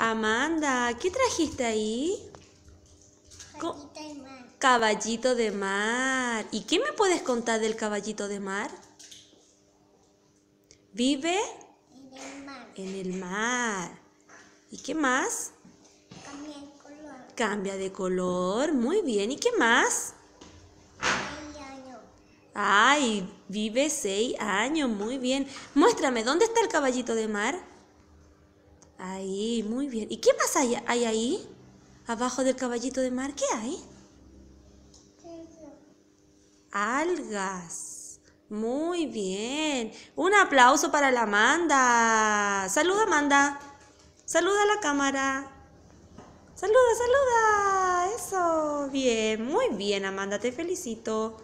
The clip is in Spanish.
Amanda, ¿qué trajiste ahí? Caballito de mar. Caballito de mar. ¿Y qué me puedes contar del caballito de mar? Vive en el mar. En el mar. ¿Y qué más? Cambia de color. Cambia de color. Muy bien. ¿Y qué más? Seis años. Ay, vive seis años. Muy bien. Muéstrame, ¿dónde está el caballito de mar? Ahí, muy bien. ¿Y qué más hay, ahí? Abajo del caballito de mar, ¿qué hay? Algas. Muy bien. Un aplauso para la Amanda. Saluda, Amanda. Saluda a la cámara. Saluda, saluda. Eso. Bien, muy bien, Amanda. Te felicito.